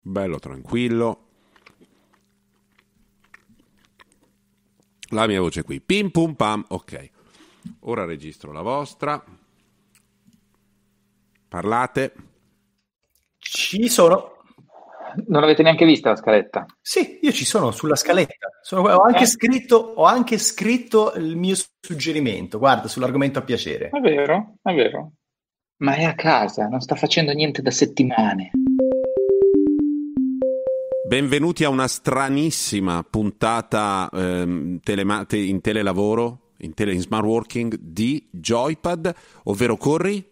bello tranquillo. La mia voce qui, pim pum pam, ok. Ora registro la vostra. Parlate. Ci sono. Non avete neanche visto la scaletta? Sì, io ci sono sulla scaletta. Sono, ho, anche eh. scritto, ho, anche scritto, il mio suggerimento, guarda, sull'argomento a piacere. È vero, è vero. Ma è a casa, non sta facendo niente da settimane. Benvenuti a una stranissima puntata ehm, telema- te- in telelavoro, in, tele- in smart working di Joypad, ovvero corri.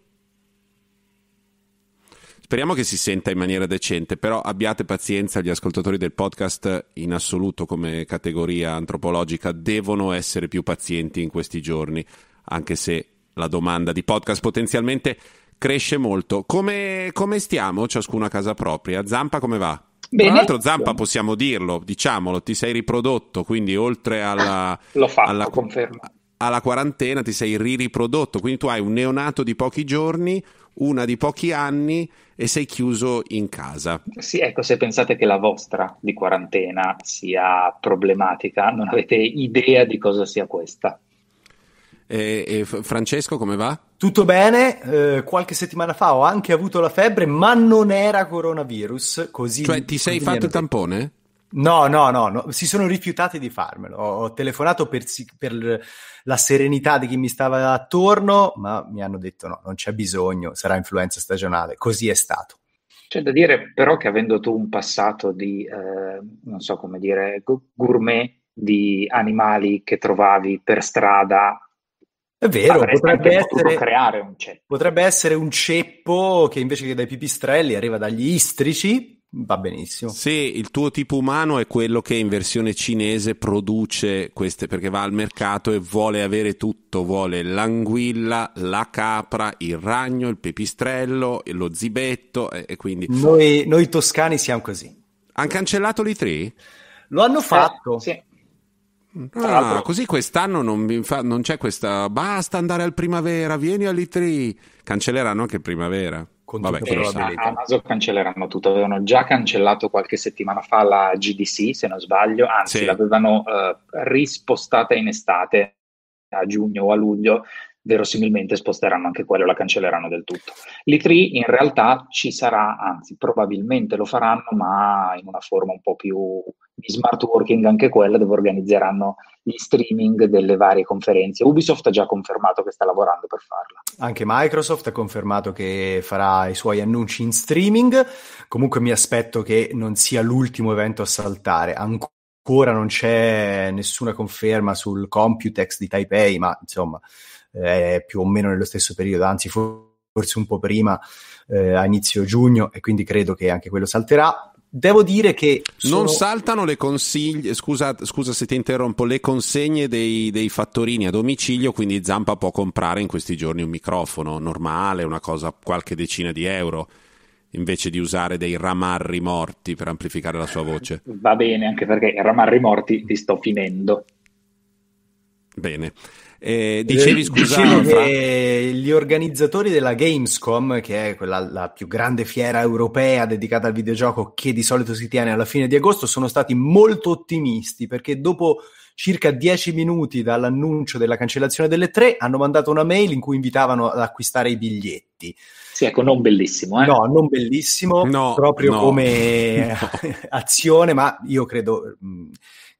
Speriamo che si senta in maniera decente, però abbiate pazienza, gli ascoltatori del podcast in assoluto come categoria antropologica devono essere più pazienti in questi giorni, anche se la domanda di podcast potenzialmente cresce molto. Come, come stiamo ciascuno a casa propria? Zampa come va? Bene. Tra l'altro, Zampa, possiamo dirlo, diciamolo, ti sei riprodotto, quindi oltre alla, ah, fatto, alla, alla quarantena ti sei ririprodotto, quindi tu hai un neonato di pochi giorni, una di pochi anni e sei chiuso in casa. Sì, ecco, se pensate che la vostra di quarantena sia problematica, non avete idea di cosa sia questa. E, e Francesco, come va? Tutto bene, eh, qualche settimana fa ho anche avuto la febbre, ma non era coronavirus, così... Cioè ti sei fatto il tampone? No, no, no, no, si sono rifiutati di farmelo. Ho, ho telefonato per, per, la serenità di chi mi stava attorno, ma mi hanno detto no, non c'è bisogno, sarà influenza stagionale. Così è stato. C'è da dire però che avendo tu un passato di, eh, non so come dire, gourmet di animali che trovavi per strada è vero, potrebbe essere, potrebbe essere, un ceppo che invece che dai pipistrelli arriva dagli istrici, va benissimo. Sì, il tuo tipo umano è quello che in versione cinese produce queste, perché va al mercato e vuole avere tutto, vuole l'anguilla, la capra, il ragno, il pipistrello, lo zibetto e, e quindi... Noi, noi toscani siamo così. Hanno cancellato l'I3? Lo hanno eh, fatto. Eh, sì. No, ah. così quest'anno non, fa, non, c'è questa basta andare al primavera, vieni all'ITRI, Cancelleranno anche primavera. Con Vabbè, eh, Amazon cancelleranno tutto, avevano già cancellato qualche settimana fa la GDC, se non sbaglio, anzi sì. l'avevano uh, eh, rispostata in estate, a giugno o a luglio, verosimilmente sposteranno anche quello, la cancelleranno del tutto. L'E3 in realtà ci sarà, anzi probabilmente lo faranno, ma in una forma un po' più di smart working anche quella, dove organizzeranno gli streaming delle varie conferenze. Ubisoft ha già confermato che sta lavorando per farla. Anche Microsoft ha confermato che farà i suoi annunci in streaming. Comunque mi aspetto che non sia l'ultimo evento a saltare. Ancora ancora non c'è nessuna conferma sul Computex di Taipei, ma insomma eh, più o meno nello stesso periodo, anzi forse un po' prima eh, a inizio giugno e quindi credo che anche quello salterà. Devo dire che sono... non saltano le consiglie. Scusa, scusa, se ti interrompo. Le consegne dei, dei, fattorini a domicilio. Quindi Zampa può comprare in questi giorni un microfono normale, una cosa qualche decina di euro. Invece di usare dei ramarri morti per amplificare la sua voce. Va bene, anche perché ramarri morti li sto finendo. Bene. Eh, dicevi, eh, scusa, che gli organizzatori della Gamescom, che è quella, la più grande fiera europea dedicata al videogioco che di solito si tiene alla fine di agosto, sono stati molto ottimisti perché dopo circa dieci minuti dall'annuncio della cancellazione delle tre hanno mandato una mail in cui invitavano ad acquistare i biglietti. Sì, ecco, non bellissimo, eh? No, non bellissimo, no, proprio no. come no. azione, ma io credo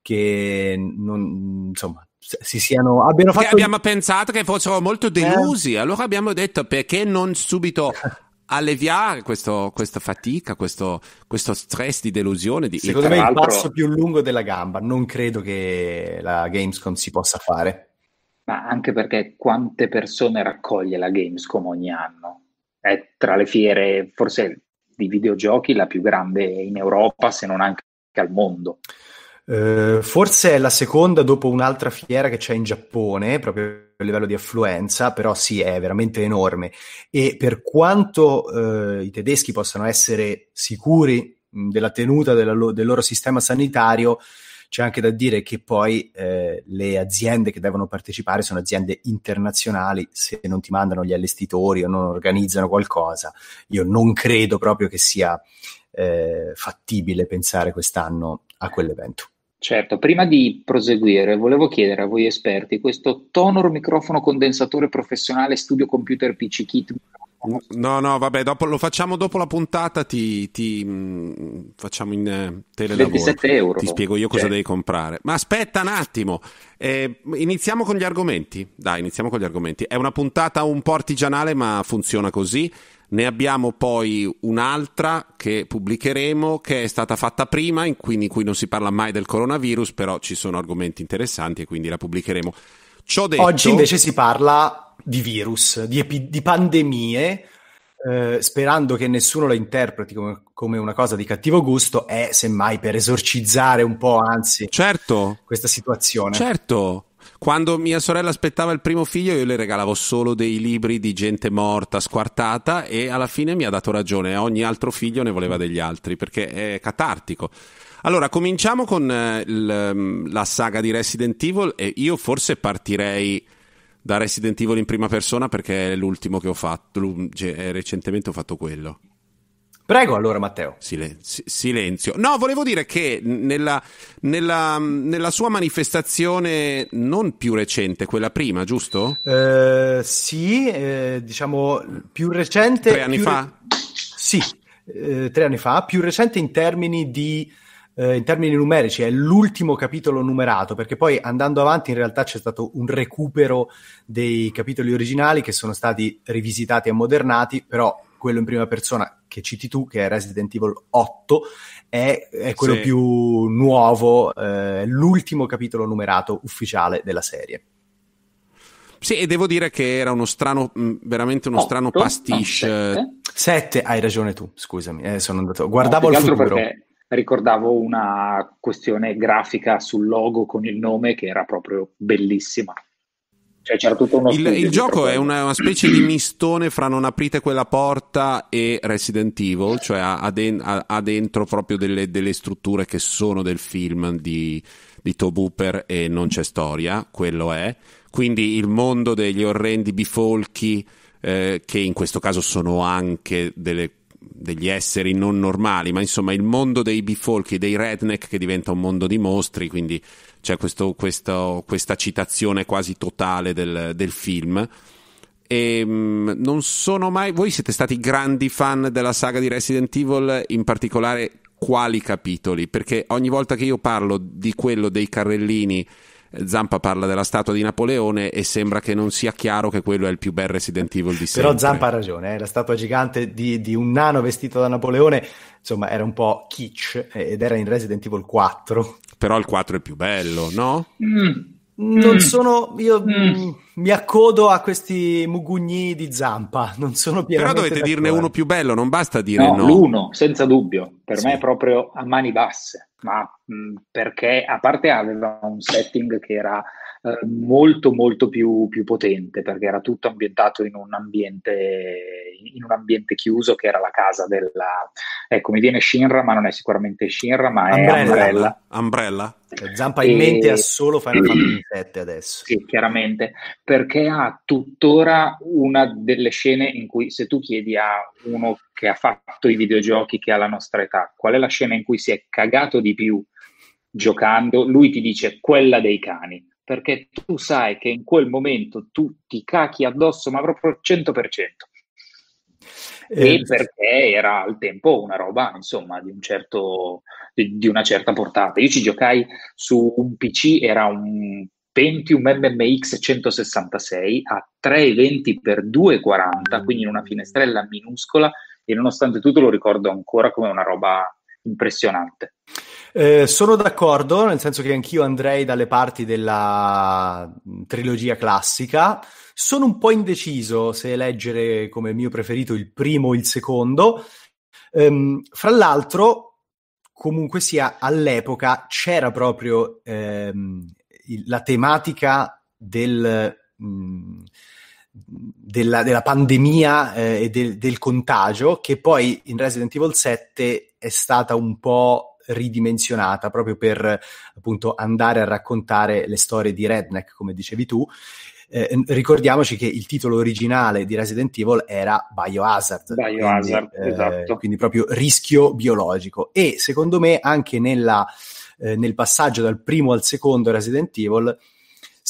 che non, insomma, si siano, abbiano fatto... Che abbiamo pensato che fossero molto eh. delusi, eh. allora abbiamo detto perché non subito alleviare questo, questa fatica, questo, questo, stress di delusione. Di... Secondo me è il passo più lungo della gamba, non credo che la Gamescom si possa fare. Ma anche perché quante persone raccoglie la Gamescom ogni anno? È tra le fiere forse di videogiochi la più grande in Europa, se non anche al mondo. Eh, forse è la seconda dopo un'altra fiera che c'è in Giappone, proprio a livello di affluenza, però sì, è veramente enorme. E per quanto uh, i tedeschi possano essere sicuri della tenuta della lo- del loro sistema sanitario, c'è anche da dire che poi eh, le aziende che devono partecipare sono aziende internazionali, se non ti mandano gli allestitori o non organizzano qualcosa, io non credo proprio che sia eh, fattibile pensare quest'anno a quell'evento. Certo, prima di proseguire volevo chiedere a voi esperti questo tonor microfono condensatore professionale studio computer PC kit. No, no, vabbè, dopo, lo facciamo dopo la puntata, ti, ti mh, mm, facciamo in eh, telelavoro. 27 euro. Ti spiego io cosa cioè. devi comprare. Ma aspetta un attimo, eh, iniziamo con gli argomenti. Dai, iniziamo con gli argomenti. È una puntata un po' artigianale, ma funziona così. Ne abbiamo poi un'altra che pubblicheremo, che è stata fatta prima, in cui, in cui non si parla mai del coronavirus, però ci sono argomenti interessanti e quindi la pubblicheremo. Detto... Oggi invece si parla di virus, di, epi- di pandemie, eh, sperando che nessuno la interpreti come, come, una cosa di cattivo gusto, è semmai per esorcizzare un po', anzi, certo. questa situazione. Certo, quando mia sorella aspettava il primo figlio io le regalavo solo dei libri di gente morta, squartata e alla fine mi ha dato ragione, ogni altro figlio ne voleva degli altri perché è catartico. Allora, cominciamo con eh, il, ehm, la saga di Resident Evil e io forse partirei da Resident Evil in prima persona perché è l'ultimo che ho fatto, eh, recentemente ho fatto quello. Prego allora Matteo. Silenzio. silenzio. No, volevo dire che nella, nella, nella, sua manifestazione non più recente, quella prima, giusto? Eh, sì, eh, diciamo più recente. Tre anni fa? Re- sì, eh, tre anni fa, più recente in termini di eh, in termini numerici è l'ultimo capitolo numerato, perché poi andando avanti in realtà c'è stato un recupero dei capitoli originali che sono stati rivisitati e modernati, però quello in prima persona che citi tu, che è Resident Evil 8, è, è quello sì. più nuovo, eh, l'ultimo capitolo numerato ufficiale della serie. Sì, e devo dire che era uno strano, mm, veramente uno Otto, strano pastiche. 7, ah, hai ragione tu, scusami, eh, sono andato. Guardavo no, il futuro. Perché ricordavo una questione grafica sul logo con il nome che era proprio bellissima. Cioè, c'era tutto uno il, il gioco è una, una, specie di mistone fra non aprite quella porta e Resident Evil, cioè ha, den, ha, ha dentro proprio delle, delle, strutture che sono del film di, di Tobooper e non c'è storia, quello è. Quindi il mondo degli orrendi bifolchi, eh, che in questo caso sono anche delle degli esseri non normali, ma insomma il mondo dei bifolchi, dei redneck che diventa un mondo di mostri, quindi c'è questo, questo, questa citazione quasi totale del, del film. E, ehm, non sono mai. Voi siete stati grandi fan della saga di Resident Evil, in particolare quali capitoli? Perché ogni volta che io parlo di quello dei carrellini. Eh, Zampa parla della statua di Napoleone e sembra che non sia chiaro che quello è il più bel Resident Evil di sempre. Però Zampa ha ragione, eh? la statua gigante di, di, un nano vestito da Napoleone, insomma, era un po' kitsch eh, ed era in Resident Evil 4 però il 4 è più bello, no? Mm. Non mm. sono. Io mm. mi accodo a questi mugugni di zampa. Non sono Però dovete d'accordo. dirne uno più bello, non basta dire no. no. L'uno, senza dubbio. Per sì. me è proprio a mani basse. Ma mh, mm, perché, a parte aveva un setting che era eh, molto molto più, più, potente perché era tutto ambientato in un ambiente, in un ambiente chiuso che era la casa della... Ecco, mi viene Shinra, ma non è sicuramente Shinra, ma Umbrella. è Umbrella. Umbrella. Cioè, Zampa in e... mente ha solo Final Fantasy 7 adesso. Sì, chiaramente, perché ha tuttora una delle scene in cui se tu chiedi a uno che ha fatto i videogiochi che ha la nostra età, qual è la scena in cui si è cagato di più giocando, lui ti dice quella dei cani perché tu sai che in quel momento tu ti cachi addosso, ma proprio al 100%. E eh, perché era al tempo una roba, insomma, di, un certo, di, di una certa portata. Io ci giocai su un PC, era un Pentium MMX 166 a 3,20x2,40, mm. quindi in una finestrella minuscola, e nonostante tutto lo ricordo ancora come una roba impressionante. Eh, sono d'accordo, nel senso che anch'io andrei dalle parti della mm, trilogia classica. Sono un po' indeciso se leggere come mio preferito il primo o il secondo. Um, fra l'altro, comunque sia, all'epoca c'era proprio ehm, la tematica del, mh, mm, della, della, pandemia eh, e del, del contagio, che poi in Resident Evil 7 è stata un po' ridimensionata proprio per appunto andare a raccontare le storie di Redneck, come dicevi tu. Eh, ricordiamoci che il titolo originale di Resident Evil era Biohazard, Biohazard quindi, eh, esatto. eh, quindi proprio rischio biologico e secondo me anche nella, eh, nel passaggio dal primo al secondo Resident Evil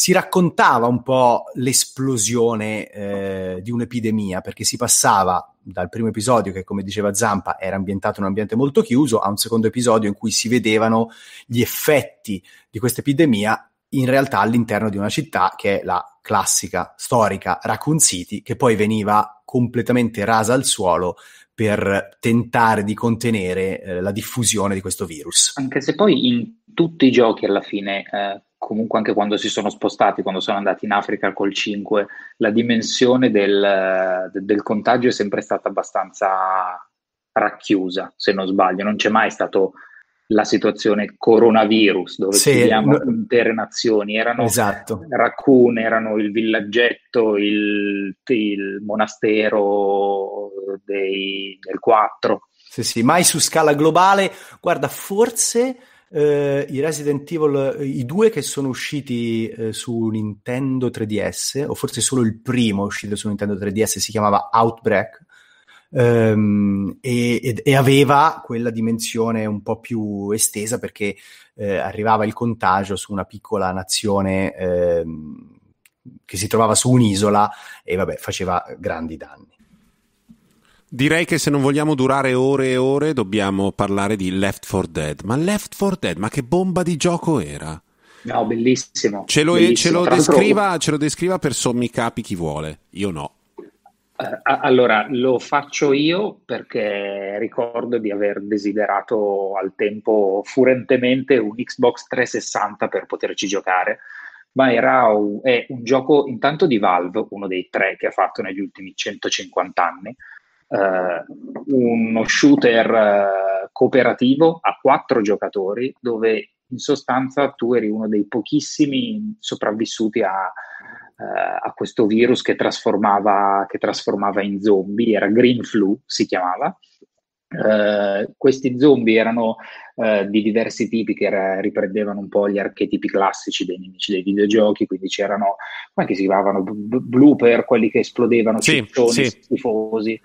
si raccontava un po' l'esplosione eh, di un'epidemia, perché si passava dal primo episodio, che come diceva Zampa era ambientato in un ambiente molto chiuso, a un secondo episodio in cui si vedevano gli effetti di questa epidemia in realtà all'interno di una città che è la classica, storica Raccoon City, che poi veniva completamente rasa al suolo per tentare di contenere eh, la diffusione di questo virus. Anche se poi in tutti i giochi alla fine eh, comunque anche quando si sono spostati, quando sono andati in Africa col 5, la dimensione del, del contagio è sempre stata abbastanza racchiusa, se non sbaglio, non c'è mai stato la situazione coronavirus, dove sì, chiudiamo no, intere nazioni, erano esatto. Raccoon, erano il villaggetto, il, il monastero dei, del 4. Sì, sì, mai su scala globale. Guarda, forse eh, i Resident Evil, i due che sono usciti eh, su Nintendo 3DS, o forse solo il primo uscito su Nintendo 3DS, si chiamava Outbreak. Ehm, e, e, aveva quella dimensione un po' più estesa perché eh, arrivava il contagio su una piccola nazione ehm, che si trovava su un'isola e vabbè faceva grandi danni. Direi che se non vogliamo durare ore e ore dobbiamo parlare di Left 4 Dead. Ma Left 4 Dead, ma che bomba di gioco era? No, bellissimo. Ce lo, bellissimo. Ce lo, descriva, ce lo descriva, per sommi capi chi vuole, io no. Eh, allora, lo faccio io perché ricordo di aver desiderato al tempo furentemente un Xbox 360 per poterci giocare, ma era un, è un gioco intanto di Valve, uno dei tre che ha fatto negli ultimi 150 anni, eh, uno shooter eh, cooperativo a quattro giocatori dove in sostanza tu eri uno dei pochissimi sopravvissuti a, Uh, a questo virus che trasformava, che trasformava, in zombie, era Green Flu si chiamava. Uh, questi zombie erano uh, di diversi tipi che era, riprendevano un po' gli archetipi classici dei nemici dei videogiochi, quindi c'erano, come si chiamavano, blooper, quelli che esplodevano, sì, cittoni sì. schifosi,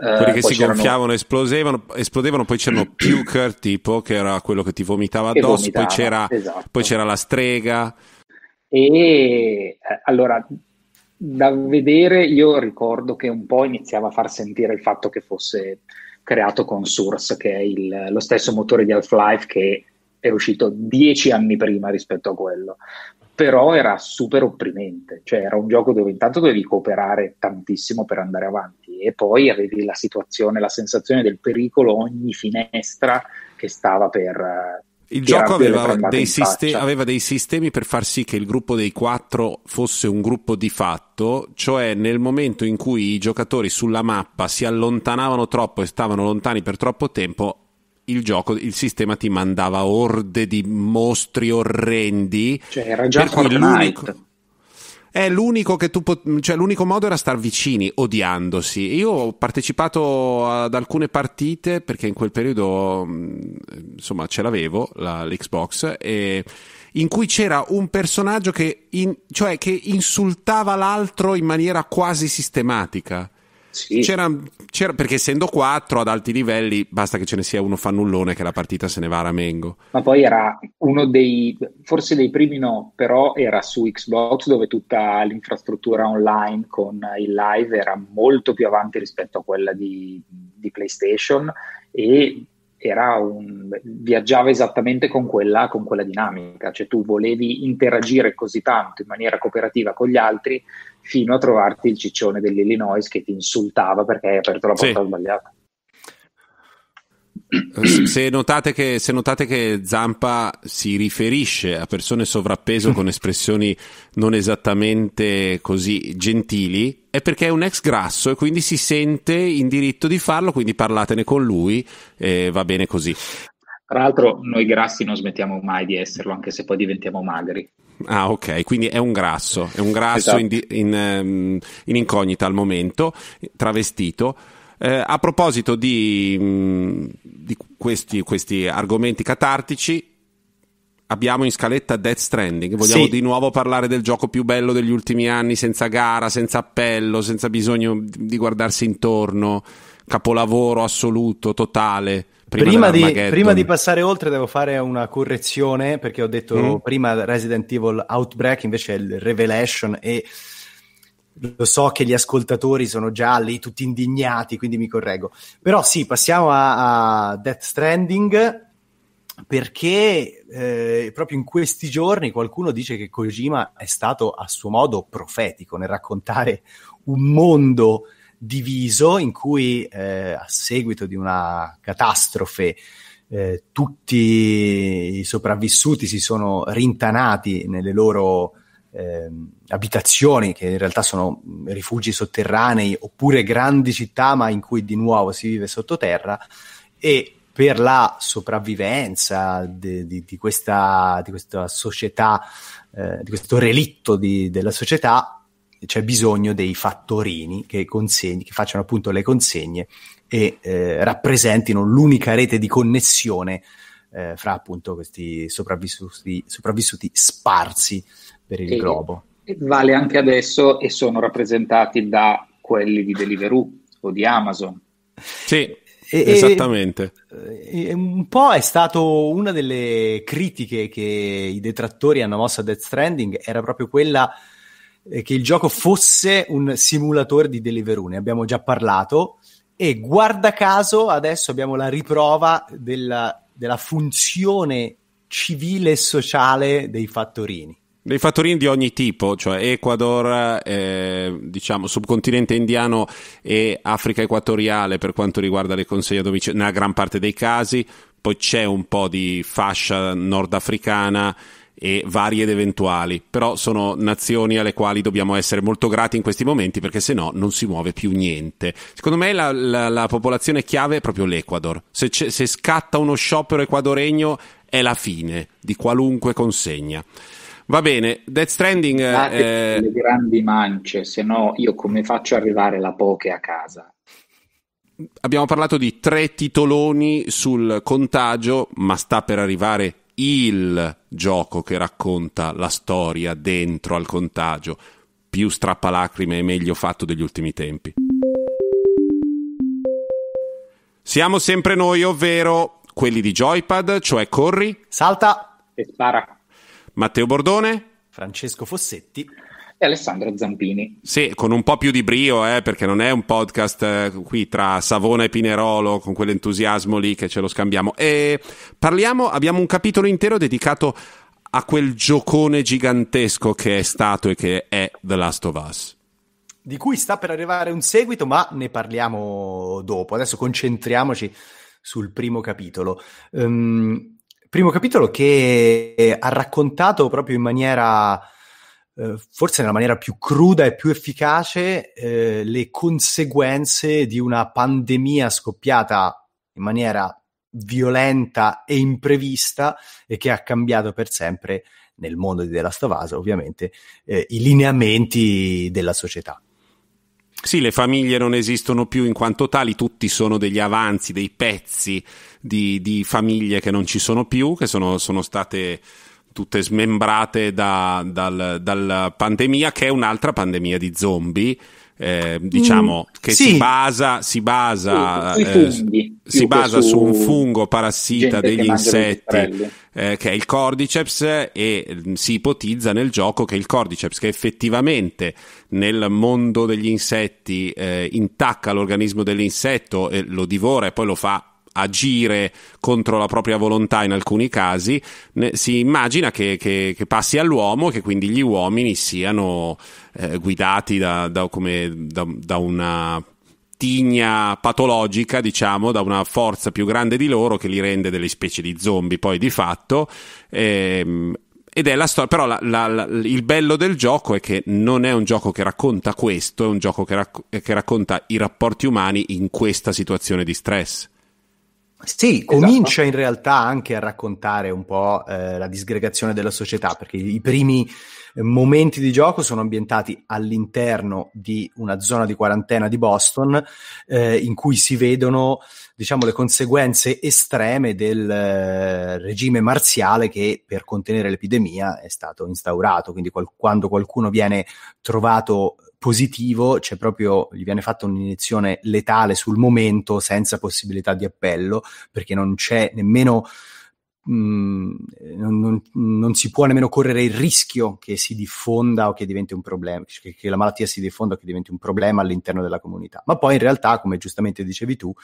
eh, quelli che si gonfiavano esplosevano, esplodevano poi c'erano Puker tipo che era quello che ti vomitava addosso vomitava, poi, c'era, esatto. poi, c'era, la strega e eh, allora da vedere io ricordo che un po' iniziava a far sentire il fatto che fosse creato con Source che è il, lo stesso motore di Half-Life che è uscito dieci anni prima rispetto a quello però era super opprimente cioè era un gioco dove intanto dovevi cooperare tantissimo per andare avanti e poi avevi la situazione, la sensazione del pericolo ogni finestra che stava per, eh, il gioco aveva dei, siste- aveva dei, sistemi per far sì che il gruppo dei quattro fosse un gruppo di fatto, cioè nel momento in cui i giocatori sulla mappa si allontanavano troppo e stavano lontani per troppo tempo, il, gioco, il sistema ti mandava orde di mostri orrendi. Cioè era già Fortnite. L'unico è l'unico che tu pot- cioè l'unico modo era star vicini, odiandosi. Io ho partecipato ad alcune partite perché in quel periodo mm, insomma ce l'avevo la, l'Xbox e in cui c'era un personaggio che, in, cioè, che insultava l'altro in maniera quasi sistematica. Sì. C'era, c'era, perché essendo quattro ad alti livelli, basta che ce ne sia uno fannullone che la partita se ne va a Ramengo. Ma poi era uno dei, forse dei primi no, però era su Xbox dove tutta l'infrastruttura online con il live era molto più avanti rispetto a quella di, di PlayStation e che un, viaggiava esattamente con quella, con quella, dinamica, cioè tu volevi interagire così tanto in maniera cooperativa con gli altri fino a trovarti il ciccione dell'Illinois che ti insultava perché hai aperto la porta sì. sbagliata. Eh, se notate, che, se notate, che, Zampa si riferisce a persone sovrappeso con espressioni non esattamente così gentili, è perché è un ex grasso e quindi si sente in diritto di farlo, quindi parlatene con lui e va bene così. Tra l'altro noi grassi non smettiamo mai di esserlo, anche se poi diventiamo magri. Ah, ok, quindi è un grasso, è un grasso esatto. in, in, ehm, in incognita al momento, travestito. Eh, a proposito di, mm, di questi, questi argomenti catartici, abbiamo in scaletta Death Stranding. Vogliamo sì. di nuovo parlare del gioco più bello degli ultimi anni, senza gara, senza appello, senza bisogno di guardarsi intorno. Capolavoro assoluto, totale. Prima, prima, di, prima di, passare oltre, devo fare una correzione perché ho detto mm. prima Resident Evil Outbreak, invece è il Revelation e lo so che gli ascoltatori sono già lì tutti indignati, quindi mi correggo. Però sì, passiamo a, a Death Stranding perché eh, proprio in questi giorni qualcuno dice che Kojima è stato a suo modo profetico nel raccontare un mondo diviso in cui eh, a seguito di una catastrofe eh, tutti i sopravvissuti si sono rintanati nelle loro eh, abitazioni che in realtà sono rifugi sotterranei oppure grandi città ma in cui di nuovo si vive sottoterra e per la sopravvivenza di, di, di, questa, di questa, società, eh, di questo relitto della società, c'è bisogno dei fattorini che, consegni, che facciano appunto le consegne e eh, rappresentino l'unica rete di connessione eh, fra appunto questi sopravvissuti, sopravvissuti sparsi per il e, globo. E vale anche adesso e sono rappresentati da quelli di Deliveroo o di Amazon. Sì, e, Esattamente. E, e un po' è stato una delle critiche che i detrattori hanno mosso a Death Stranding, era proprio quella eh, che il gioco fosse un simulatore di Deliveroo, ne abbiamo già parlato, e guarda caso adesso abbiamo la riprova della, della funzione civile e sociale dei fattorini. Dei fattorini di ogni tipo, cioè Ecuador, eh, diciamo, subcontinente indiano e Africa equatoriale per quanto riguarda le consegne a domicilio, nella gran parte dei casi, poi c'è un po' di fascia nordafricana e varie ed eventuali, però sono nazioni alle quali dobbiamo essere molto grati in questi momenti perché se no non si muove più niente. Secondo me la, la, la popolazione chiave è proprio l'Ecuador, se, se scatta uno sciopero equadoregno è la fine di qualunque consegna. Va bene, Death Stranding... Eh... Le grandi mance, se no io come faccio a arrivare la poche a casa? Abbiamo parlato di tre titoloni sul contagio, ma sta per arrivare il gioco che racconta la storia dentro al contagio, più strappalacrime e meglio fatto degli ultimi tempi. Siamo sempre noi, ovvero quelli di Joypad, cioè corri, salta e spara. Matteo Bordone, Francesco Fossetti e Alessandro Zampini. Sì, con un po' più di brio, eh, perché non è un podcast eh, qui tra Savona e Pinerolo, con quell'entusiasmo lì che ce lo scambiamo. E parliamo, abbiamo un capitolo intero dedicato a quel giocone gigantesco che è stato e che è The Last of Us. Di cui sta per arrivare un seguito, ma ne parliamo dopo. Adesso concentriamoci sul primo capitolo. Um, primo capitolo che ha raccontato proprio in maniera eh, forse nella maniera più cruda e più efficace eh, le conseguenze di una pandemia scoppiata in maniera violenta e imprevista e che ha cambiato per sempre nel mondo di The Last of Us, ovviamente, eh, i lineamenti della società. Sì, le famiglie non esistono più in quanto tali, tutti sono degli avanzi, dei pezzi di, di famiglie che non ci sono più, che sono, sono state tutte smembrate da, dal, dalla pandemia, che è un'altra pandemia di zombie eh, diciamo, mm, che sì. si basa, si basa, sì, eh, si basa su, su, un fungo parassita degli insetti eh, che è il cordyceps e mm, si ipotizza nel gioco che il cordyceps che effettivamente nel mondo degli insetti eh, intacca l'organismo dell'insetto e lo divora e poi lo fa agire contro la propria volontà in alcuni casi, ne, si immagina che, che, che, passi all'uomo, e che quindi gli uomini siano eh, guidati da, da, come, da, da una tigna patologica, diciamo, da una forza più grande di loro che li rende delle specie di zombie poi di fatto. Ehm, ed è la storia, però la, la, la, il bello del gioco è che non è un gioco che racconta questo, è un gioco che, rac- che racconta i rapporti umani in questa situazione di stress. Sì, esatto. comincia in realtà anche a raccontare un po' eh, la disgregazione della società, perché i primi eh, momenti di gioco sono ambientati all'interno di una zona di quarantena di Boston, eh, in cui si vedono diciamo, le conseguenze estreme del eh, regime marziale che per contenere l'epidemia è stato instaurato. Quindi qual- quando qualcuno viene trovato positivo, cioè proprio gli viene fatta un'iniezione letale sul momento senza possibilità di appello, perché non c'è nemmeno Mm, non, non, non, si può nemmeno correre il rischio che si diffonda o che diventi un problema, che, che, la malattia si diffonda o che diventi un problema all'interno della comunità. Ma poi in realtà, come giustamente dicevi tu,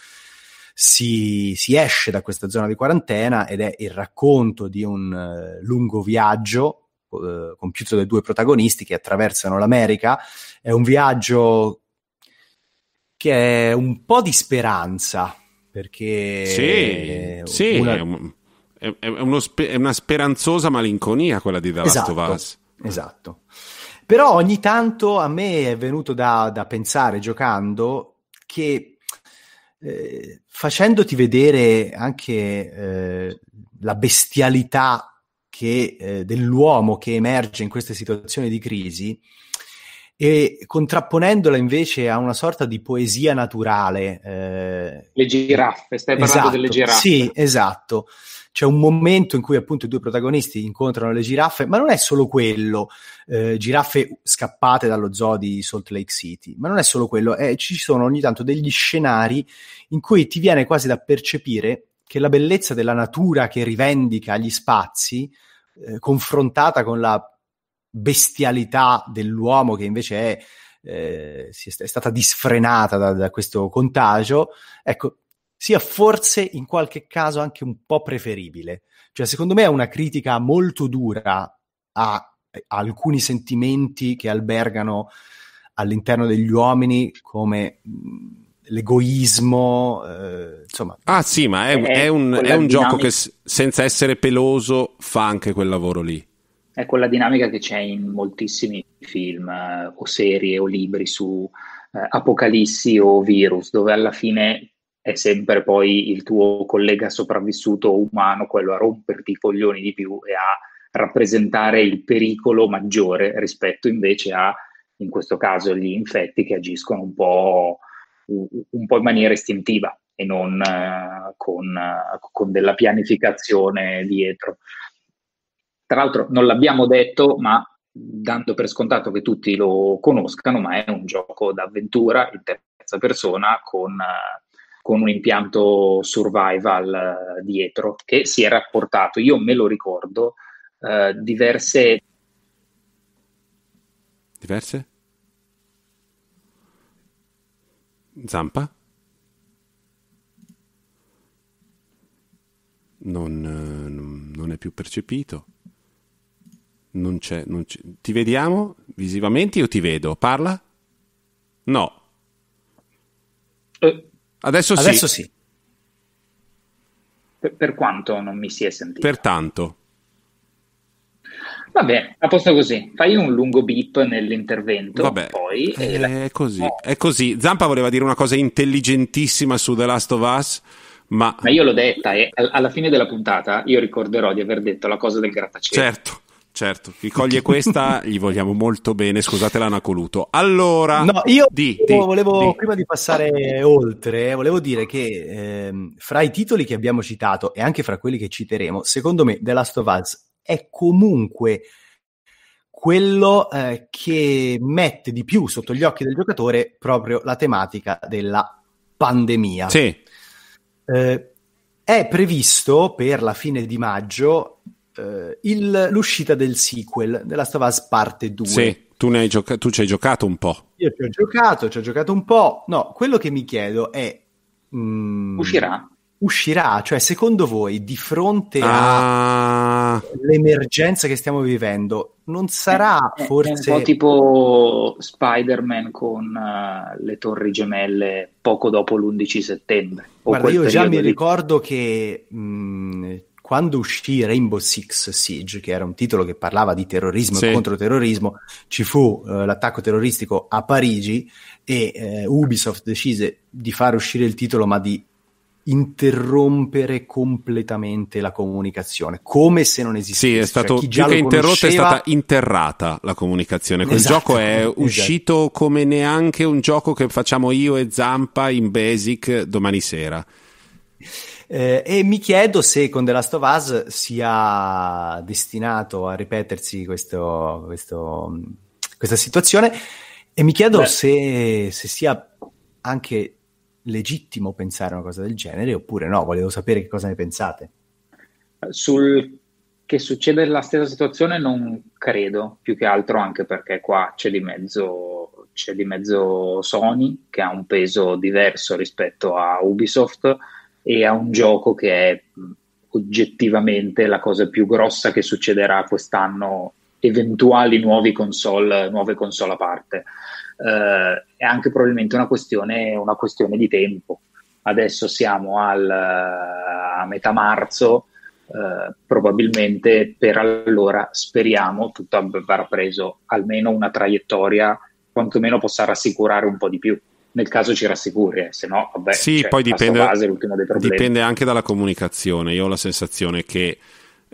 si, si esce da questa zona di quarantena ed è il racconto di un uh, lungo viaggio eh, compiuto dai due protagonisti che attraversano l'America. È un viaggio che è un po' di speranza, perché... Sì, è, sì, una... è, un, è, è, spe, è, una speranzosa malinconia quella di The esatto, Last Esatto. Però ogni tanto a me è venuto da, da pensare, giocando, che eh, facendoti vedere anche eh, la bestialità che, eh, dell'uomo che emerge in queste situazioni di crisi e contrapponendola invece a una sorta di poesia naturale. Eh... Le giraffe, stai parlando esatto, delle giraffe. Sì, esatto. C'è un momento in cui appunto i due protagonisti incontrano le giraffe, ma non è solo quello, eh, giraffe scappate dallo zoo di Salt Lake City, ma non è solo quello, eh, ci sono ogni tanto degli scenari in cui ti viene quasi da percepire che la bellezza della natura che rivendica gli spazi, eh, confrontata con la bestialità dell'uomo che invece è, eh, è stata disfrenata da, da, questo contagio, ecco, sia forse in qualche caso anche un po' preferibile. Cioè, secondo me è una critica molto dura a, eh, a alcuni sentimenti che albergano all'interno degli uomini come... Mh, mm, l'egoismo, eh, insomma. Ah sì, ma è, è, è un, è un gioco che senza essere peloso fa anche quel lavoro lì. È quella dinamica che c'è in moltissimi film eh, o serie o libri su eh, apocalissi o virus, dove alla fine è sempre poi il tuo collega sopravvissuto umano quello a romperti i coglioni di più e a rappresentare il pericolo maggiore rispetto invece a, in questo caso, gli infetti che agiscono un po' un po' in maniera istintiva e non eh, con, eh, con della pianificazione dietro. Tra l'altro non l'abbiamo detto, ma dando per scontato che tutti lo conoscano, ma è un gioco d'avventura in terza persona con, eh, con un impianto survival dietro che si era portato, io me lo ricordo, eh, diverse... Diverse? Zampa? Eh, non, non, è più percepito. Non c'è, non c'è, Ti vediamo visivamente? Io ti vedo. Parla? No. Eh, adesso, adesso sì. sì. Per, per, quanto non mi si è sentito. Pertanto. Va bene, a posto così. Fai un lungo beep nell'intervento. Vabbè, poi, eh, la... è così. Oh. È così. Zampa voleva dire una cosa intelligentissima su The Last of Us. Ma... ma io l'ho detta e alla fine della puntata io ricorderò di aver detto la cosa del grattacielo. Certo. Certo, chi coglie questa gli vogliamo molto bene, scusate l'anacoluto. Allora, no, io di, volevo, volevo di. prima di passare oltre, volevo dire che eh, fra i titoli che abbiamo citato e anche fra quelli che citeremo, secondo me The Last of Us è comunque quello eh, che mette di più sotto gli occhi del giocatore proprio la tematica della pandemia. Sì. Eh, è previsto per la fine di maggio eh, il, l'uscita del sequel della Stavas parte 2. Sì, tu, ne hai gioca- tu ci hai giocato un po'. Io ci ho giocato, ci ho giocato un po'. No, quello che mi chiedo è... Mm, uscirà? Uscirà, cioè secondo voi di fronte ah. a l'emergenza che stiamo vivendo non sarà è, eh, eh, forse... È un po' tipo Spider-Man con uh, le torri gemelle poco dopo l'11 settembre. Guarda, io già mi lì. ricordo che... Mh, quando uscì Rainbow Six Siege, che era un titolo che parlava di terrorismo sì. e controterrorismo, ci fu eh, l'attacco terroristico a Parigi e eh, Ubisoft decise di far uscire il titolo ma di interrompere completamente la comunicazione, come se non esistesse. Sì, è cioè, stato cioè, chi già più che interrotta conosceva... è stata interrata la comunicazione. Quel esatto, gioco è esatto. uscito come neanche un gioco che facciamo io e Zampa in Basic domani sera. Eh, e mi chiedo se con The Last of Us sia destinato a ripetersi questo, questo, questa situazione e mi chiedo se, se sia anche legittimo pensare una cosa del genere oppure no? Volevo sapere che cosa ne pensate. Sul che succede la stessa situazione non credo, più che altro anche perché qua c'è di mezzo, c'è di mezzo Sony che ha un peso diverso rispetto a Ubisoft e ha un gioco che è oggettivamente la cosa più grossa che succederà quest'anno eventuali nuove console, nuove console a parte eh, è anche probabilmente una questione, una questione, di tempo. Adesso siamo al, eh, a metà marzo, eh, probabilmente per allora speriamo tutto avrà preso almeno una traiettoria, quantomeno possa rassicurare un po' di più nel caso ci rassicuri, eh, se no, vabbè, sì, cioè, poi dipende, base, dipende, anche dalla comunicazione. Io ho la sensazione che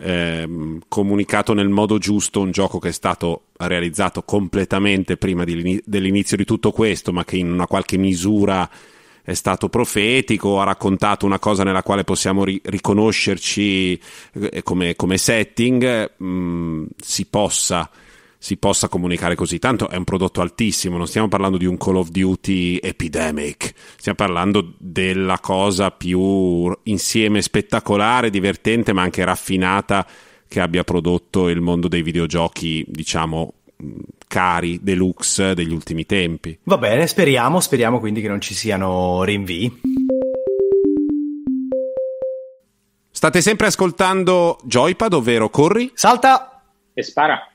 ehm, comunicato nel modo giusto un gioco che è stato realizzato completamente prima di, dell'inizio di tutto questo, ma che in una qualche misura è stato profetico, ha raccontato una cosa nella quale possiamo ri- riconoscerci eh, come, come setting, mh, mm, si possa si possa comunicare così tanto. È un prodotto altissimo, non stiamo parlando di un Call of Duty Epidemic, stiamo parlando della cosa più insieme spettacolare, divertente, ma anche raffinata che abbia prodotto il mondo dei videogiochi, diciamo cari deluxe degli ultimi tempi. Va bene, speriamo, speriamo quindi che non ci siano rinvii. State sempre ascoltando Joypad, ovvero corri, salta e spara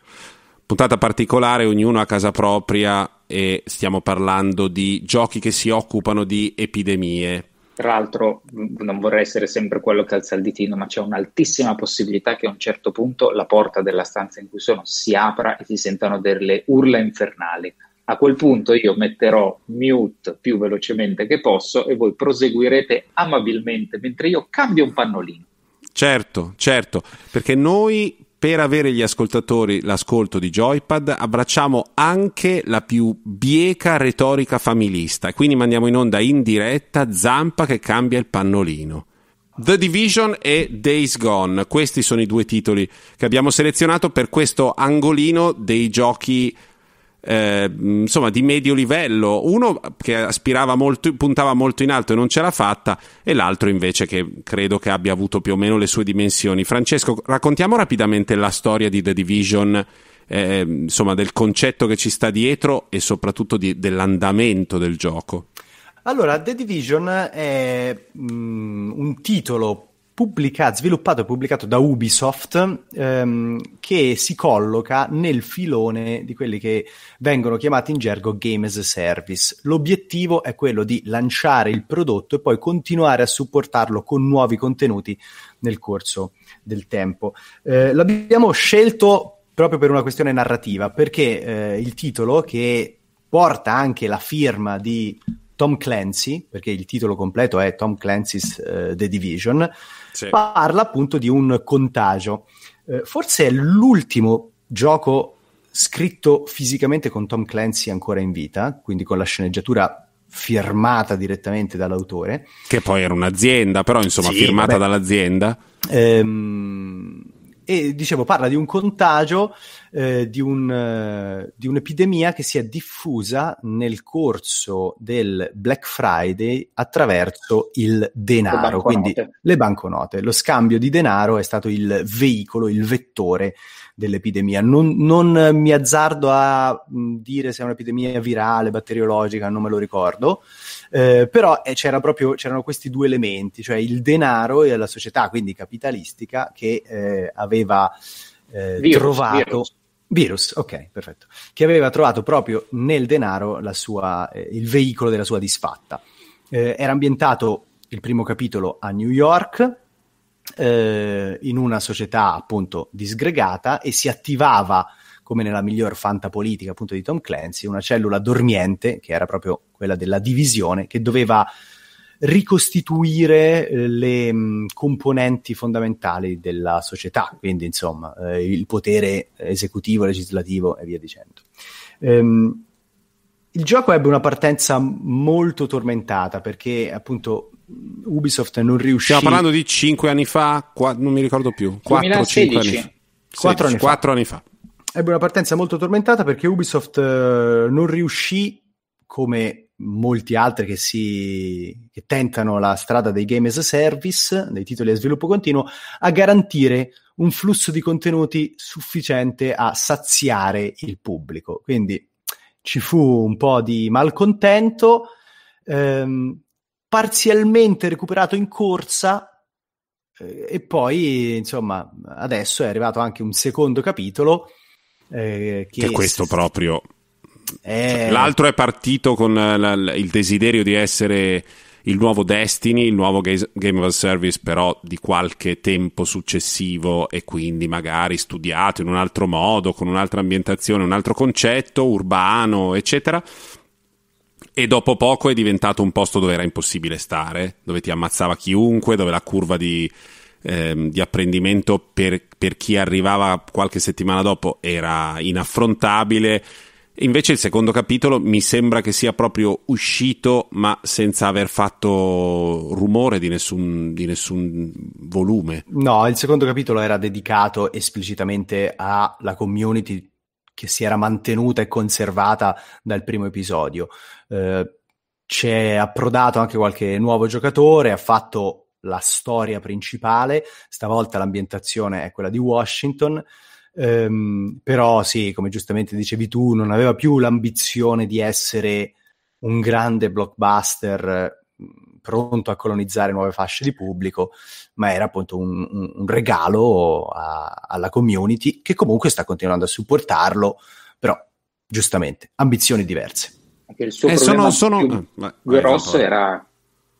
puntata particolare, ognuno a casa propria e stiamo parlando di giochi che si occupano di epidemie. Tra l'altro non vorrei essere sempre quello che alza il ditino, ma c'è un'altissima possibilità che a un certo punto la porta della stanza in cui sono si apra e si sentano delle urla infernali. A quel punto io metterò mute più velocemente che posso e voi proseguirete amabilmente mentre io cambio un pannolino. Certo, certo, perché noi per avere gli ascoltatori l'ascolto di Joypad abbracciamo anche la più bieca retorica familista, quindi mandiamo in onda in diretta Zampa che cambia il pannolino. The Division e Days Gone, questi sono i due titoli che abbiamo selezionato per questo angolino dei giochi eh, insomma di medio livello, uno che aspirava molto, puntava molto in alto e non ce l'ha fatta e l'altro invece che credo che abbia avuto più o meno le sue dimensioni. Francesco, raccontiamo rapidamente la storia di The Division. Eh, insomma, del concetto che ci sta dietro e soprattutto di, dell'andamento del gioco. Allora, The Division è mh, un titolo pubblica, sviluppato e pubblicato da Ubisoft, ehm, che si colloca nel filone di quelli che vengono chiamati in gergo Game as a Service. L'obiettivo è quello di lanciare il prodotto e poi continuare a supportarlo con nuovi contenuti nel corso del tempo. Eh, l'abbiamo scelto proprio per una questione narrativa, perché eh, il titolo che porta anche la firma di Tom Clancy, perché il titolo completo è Tom Clancy's uh, The Division, sì. parla appunto di un contagio. Uh, forse è l'ultimo gioco scritto fisicamente con Tom Clancy ancora in vita, quindi con la sceneggiatura firmata direttamente dall'autore. Che poi era un'azienda, però insomma sì, firmata vabbè. dall'azienda. Ehm e dicevo parla di un contagio, eh, di, un, eh, di, un'epidemia che si è diffusa nel corso del Black Friday attraverso il denaro, le quindi le banconote. Lo scambio di denaro è stato il veicolo, il vettore dell'epidemia. Non, non mi azzardo a mm, dire se è un'epidemia virale, batteriologica, non me lo ricordo eh, però eh, c'era proprio, c'erano questi due elementi, cioè il denaro e la società, quindi capitalistica, che eh, aveva eh, virus, trovato... Virus. Virus, ok, perfetto. Che aveva trovato proprio nel denaro sua, eh, il veicolo della sua disfatta. Eh, era ambientato il primo capitolo a New York, eh, in una società appunto disgregata, e si attivava come nella miglior fanta politica appunto di Tom Clancy, una cellula dormiente, che era proprio quella della divisione, che doveva ricostituire eh, le mh, mm, componenti fondamentali della società, quindi insomma eh, il potere esecutivo, legislativo e via dicendo. Ehm, il gioco ebbe una partenza molto tormentata perché appunto Ubisoft non riuscì. Stiamo parlando di 5 anni fa, qua, non mi ricordo più, 4-5 anni fa. 4 anni fa ebbe una partenza molto tormentata perché Ubisoft eh, non riuscì, come molti altri che, si, che tentano la strada dei game as a service, dei titoli a sviluppo continuo, a garantire un flusso di contenuti sufficiente a saziare il pubblico. Quindi ci fu un po' di malcontento, ehm, parzialmente recuperato in corsa, eh, e poi, insomma, adesso è arrivato anche un secondo capitolo eh, che, che questo si... proprio... Eh... L'altro è partito con la, il desiderio di essere il nuovo Destiny, il nuovo Game of Service, però di qualche tempo successivo e quindi magari studiato in un altro modo, con un'altra ambientazione, un altro concetto, urbano, eccetera. E dopo poco è diventato un posto dove era impossibile stare, dove ti ammazzava chiunque, dove la curva di ehm, di apprendimento per, per chi arrivava qualche settimana dopo era inaffrontabile. Invece il secondo capitolo mi sembra che sia proprio uscito ma senza aver fatto rumore di nessun, di nessun, volume. No, il secondo capitolo era dedicato esplicitamente alla community che si era mantenuta e conservata dal primo episodio. Eh, c'è approdato anche qualche nuovo giocatore, ha fatto la storia principale, stavolta l'ambientazione è quella di Washington. Um, però sì, come giustamente dicevi tu, non aveva più l'ambizione di essere un grande blockbuster pronto a colonizzare nuove fasce di pubblico, ma era appunto un, un, regalo a, alla community che comunque sta continuando a supportarlo, però giustamente ambizioni diverse. Anche il suo eh, sono, sono... più ah, grosso esatto. era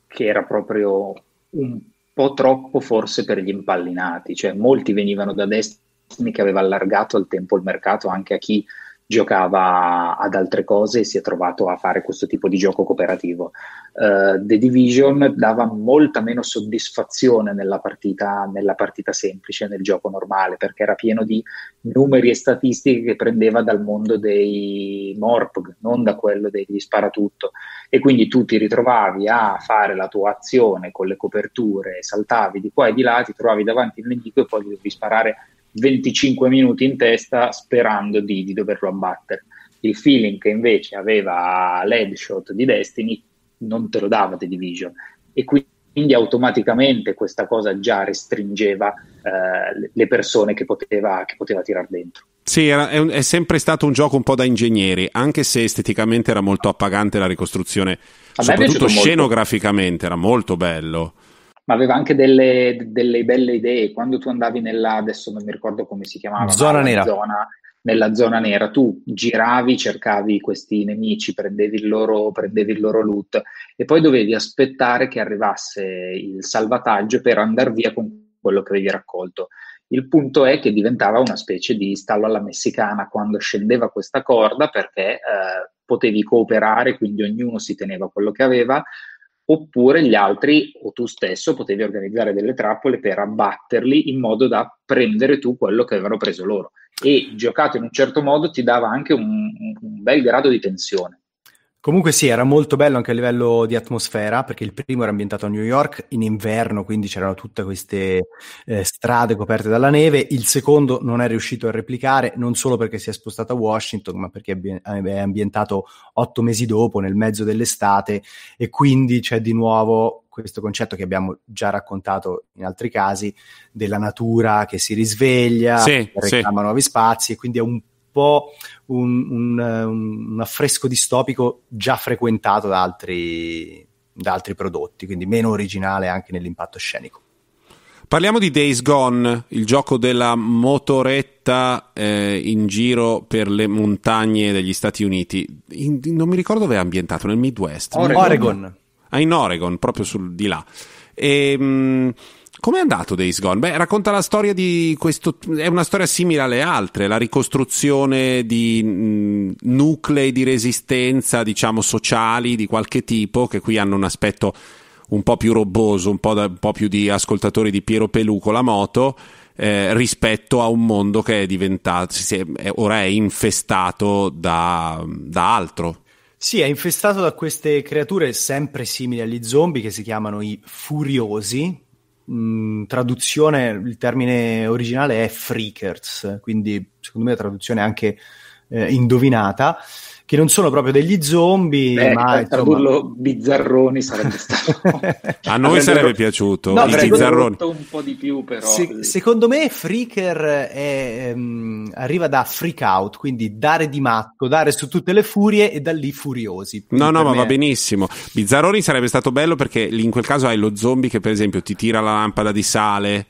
che era proprio un po' troppo forse per gli impallinati, cioè molti venivano da destini che aveva allargato al tempo il mercato anche a chi giocava ad altre cose e si è trovato a fare questo tipo di gioco cooperativo. Uh, The Division dava molta meno soddisfazione nella partita, nella partita, semplice, nel gioco normale, perché era pieno di numeri e statistiche che prendeva dal mondo dei Morpg, non da quello degli sparatutto. E quindi tu ti ritrovavi a fare la tua azione con le coperture, saltavi di qua e di là, ti trovavi davanti il nemico e poi dovevi sparare 25 minuti in testa sperando di, di doverlo abbattere. Il feeling che invece aveva l'headshot di Destiny non te lo dava The Division e quindi automaticamente questa cosa già restringeva eh, le persone che poteva, che poteva tirare dentro. Sì, era, è, è, sempre stato un gioco un po' da ingegneri, anche se esteticamente era molto appagante la ricostruzione, soprattutto scenograficamente molto. era molto bello ma aveva anche delle, delle, belle idee. Quando tu andavi nella, adesso non mi ricordo come si chiamava, zona nera. Zona, nella zona nera, tu giravi, cercavi questi nemici, prendevi il, loro, prendevi il loro loot e poi dovevi aspettare che arrivasse il salvataggio per andare via con quello che avevi raccolto. Il punto è che diventava una specie di stallo alla messicana quando scendeva questa corda perché eh, potevi cooperare, quindi ognuno si teneva quello che aveva, oppure gli altri o tu stesso potevi organizzare delle trappole per abbatterli in modo da prendere tu quello che avevano preso loro e giocato in un certo modo ti dava anche un, un bel grado di tensione. Comunque sì, era molto bello anche a livello di atmosfera, perché il primo era ambientato a New York in inverno, quindi c'erano tutte queste eh, strade coperte dalla neve. Il secondo non è riuscito a replicare, non solo perché si è spostato a Washington, ma perché è ambientato otto mesi dopo, nel mezzo dell'estate, e quindi c'è di nuovo questo concetto che abbiamo già raccontato in altri casi della natura che si risveglia, sì, reclama sì. nuovi spazi, e quindi è un po' un, un, un affresco distopico già frequentato da altri, da altri prodotti, quindi meno originale anche nell'impatto scenico. Parliamo di Days Gone, il gioco della motoretta eh, in giro per le montagne degli Stati Uniti. In, non mi ricordo dove è ambientato, nel Midwest. Oregon. Oregon. Ah, in Oregon, proprio sul, di là. E, ehm, mh, Com'è andato Days Gone? Beh, racconta la storia di questo. È una storia simile alle altre, la ricostruzione di mm, nuclei di resistenza, diciamo, sociali di qualche tipo, che qui hanno un aspetto un po' più roboso, un po', da, un po più di ascoltatori di Piero Pelù con la moto. Eh, rispetto a un mondo che è diventato, è, è, ora è infestato da, da altro, sì, è infestato da queste creature sempre simili agli zombie che si chiamano i furiosi, mh, traduzione, il termine originale è freakers, quindi secondo me la traduzione è anche eh, indovinata che non sono proprio degli zombie, Beh, ma insomma... bizzarroni sarebbe stato A noi sarebbe rotto... piaciuto no, i bizzarroni. un po' di più però. Se, secondo me Freaker è, ehm, arriva da freak out, quindi dare di matto, dare su tutte le furie e da lì furiosi. No, no, ma va benissimo. Bizzarroni sarebbe stato bello perché in quel caso hai lo zombie che per esempio ti tira la lampada di sale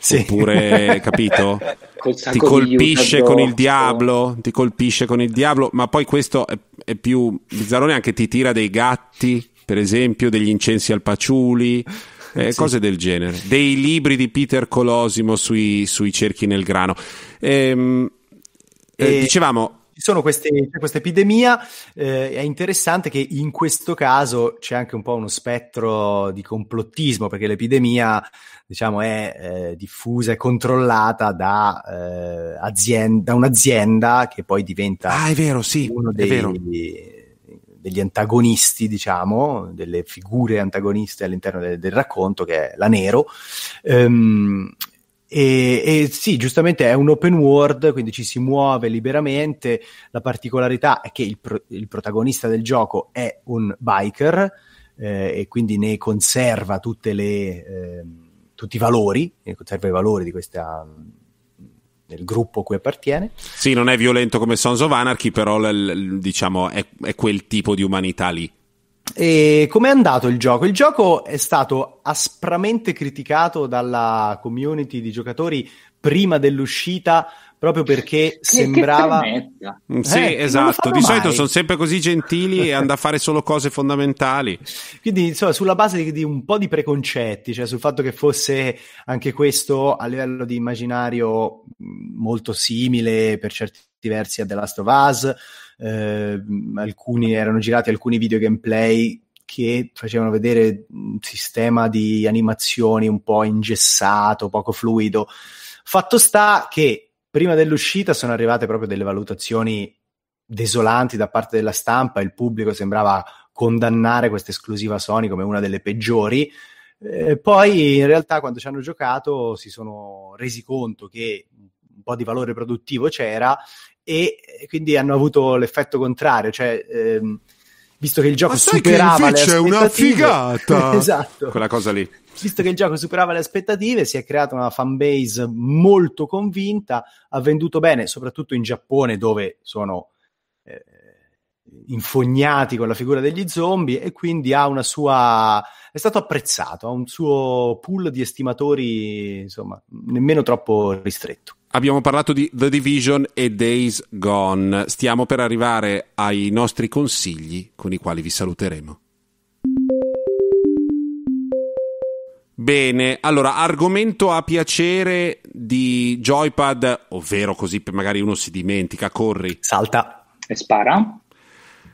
sì. Oppure, capito? ti colpisce con il diavolo, ti colpisce con il diavolo, ma poi questo è, è più bizzarrone anche ti tira dei gatti, per esempio, degli incensi al paciuli. Eh, sì. cose del genere, dei libri di Peter Colosimo sui, sui cerchi nel grano. Ehm, eh, e... eh, dicevamo, sono queste, epidemie, epidemia. Eh, è interessante che in questo caso c'è anche un po' uno spettro di complottismo, perché l'epidemia diciamo, è eh, diffusa e controllata da, eh, azienda, da, un'azienda che poi diventa ah, vero, sì, uno dei, degli antagonisti, diciamo, delle figure antagoniste all'interno del, del racconto, che è la Nero. Um, e, e, sì, giustamente è un open world, quindi ci si muove liberamente. La particolarità è che il, pro, il protagonista del gioco è un biker eh, e quindi ne conserva tutte le... Ehm, tutti i valori, conserva eh, i valori di questa del gruppo a cui appartiene. Sì, non è violento come Sons of Anarchy, però diciamo è, è quel tipo di umanità lì. E com'è andato il gioco? Il gioco è stato aspramente criticato dalla community di giocatori prima dell'uscita proprio perché che, sembrava... Che mm, eh, sì, esatto, di mai. solito sono sempre così gentili e andano a fare solo cose fondamentali. Quindi, insomma, sulla base di, di, un po' di preconcetti, cioè sul fatto che fosse anche questo a livello di immaginario mm, molto simile per certi versi a The Last of Us, eh, alcuni erano girati alcuni video gameplay che facevano vedere un sistema di animazioni un po' ingessato, poco fluido. Fatto sta che prima dell'uscita sono arrivate proprio delle valutazioni desolanti da parte della stampa, il pubblico sembrava condannare questa esclusiva Sony come una delle peggiori. Eh, poi in realtà quando ci hanno giocato si sono resi conto che un po' di valore produttivo c'era e quindi hanno avuto l'effetto contrario, cioè ehm, visto che il gioco Ma superava che le aspettative, una figata. esatto. Quella cosa lì. Visto che il gioco superava le aspettative, si è creata una fanbase molto convinta, ha venduto bene, soprattutto in Giappone dove sono eh, infognati con la figura degli zombie e quindi ha una sua è stato apprezzato, ha un suo pool di estimatori, insomma, nemmeno troppo ristretto. Abbiamo parlato di The Division e Days Gone. Stiamo per arrivare ai nostri consigli con i quali vi saluteremo. Bene, allora, argomento a piacere di joypad, ovvero così magari uno si dimentica, corri. Salta e spara.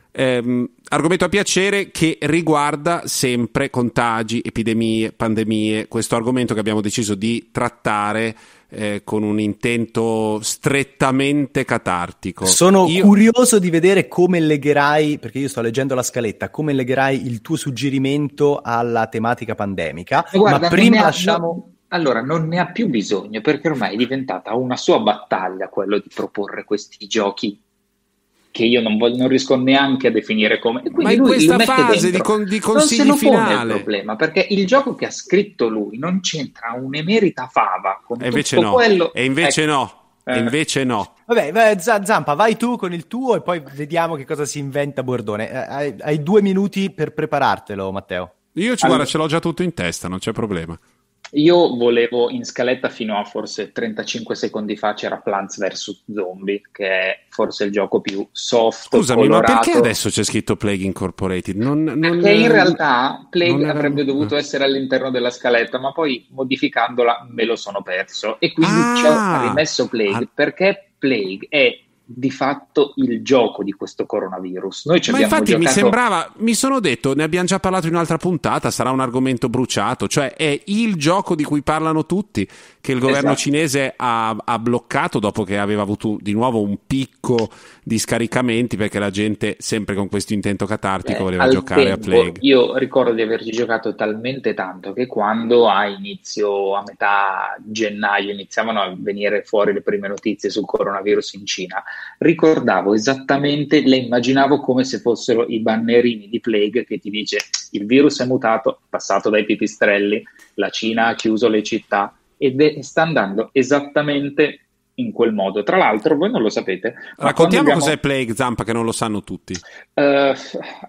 Eh, argomento a piacere che riguarda sempre contagi, epidemie, pandemie, questo argomento che abbiamo deciso di trattare eh, con un intento strettamente catartico. Sono io... curioso di vedere come legherai, perché io sto leggendo la scaletta, come legherai il tuo suggerimento alla tematica pandemica. Eh, guarda, Ma prima lasciamo... Allora, non ne ha più bisogno perché ormai è diventata una sua battaglia quello di proporre questi giochi che io non, voglio, non riesco neanche a definire come. Ma in questa fase di, con, di consigli non se lo finale. pone il problema, perché il gioco che ha scritto lui non c'entra un'emerita fava con e invece no. Quello... E invece ecco. no. E eh. invece no. Vabbè, vabbè, Zampa, vai tu con il tuo e poi vediamo che cosa si inventa Bordone. Eh, hai, hai due minuti per preparartelo, Matteo. Io ci, allora... guarda, ce l'ho già tutto in testa, non c'è problema. Io volevo in scaletta fino a forse 35 secondi fa c'era Plants vs Zombie, che è forse il gioco più soft. Scusami, colorato. ma perché adesso c'è scritto Plague Incorporated? Non, non perché in realtà Plague era... avrebbe ah. dovuto essere all'interno della scaletta, ma poi modificandola me lo sono perso. E quindi ah, ci ho ah. rimesso Plague ah. perché Plague è di fatto il gioco di questo coronavirus. Noi ci Ma infatti giocato... mi sembrava, mi sono detto, ne abbiamo già parlato in un'altra puntata, sarà un argomento bruciato, cioè è il gioco di cui parlano tutti, che il governo esatto. cinese ha, ha, bloccato dopo che aveva avuto di nuovo un picco di scaricamenti perché la gente, sempre con questo intento catartico, Beh, voleva giocare tempo, a Plague. Io ricordo di averci giocato talmente tanto che quando a inizio, a metà gennaio, iniziavano a venire fuori le prime notizie sul coronavirus in Cina, ricordavo esattamente, le immaginavo come se fossero i bannerini di Plague che ti dice il virus è mutato, è passato dai pipistrelli, la Cina ha chiuso le città ed è, sta andando esattamente in quel modo. Tra l'altro, voi non lo sapete. Raccontiamo abbiamo... cos'è Plague Zampa, che non lo sanno tutti. Uh,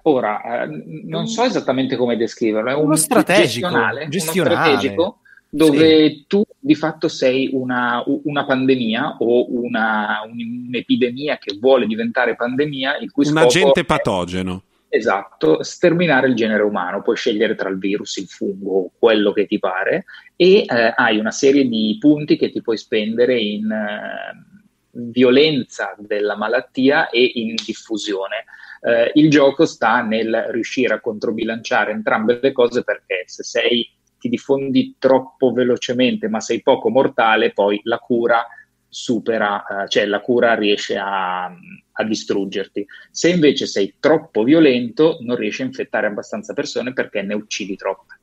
ora, uh, non so esattamente come descriverlo. È uno, strategico, gestionale, gestionale. Uno strategico dove sì. tu di fatto sei una, una pandemia o una, un'epidemia che vuole diventare pandemia, il cui un agente è, patogeno. Esatto, sterminare il genere umano, puoi scegliere tra il virus, il fungo, quello che ti pare, e eh, hai una serie di punti che ti puoi spendere in eh, violenza della malattia e in diffusione. Eh, il gioco sta nel riuscire a controbilanciare entrambe le cose perché se sei ti diffondi troppo velocemente ma sei poco mortale, poi la cura supera, eh, cioè la cura riesce a, a, distruggerti. Se invece sei troppo violento, non riesci a infettare abbastanza persone perché ne uccidi troppe.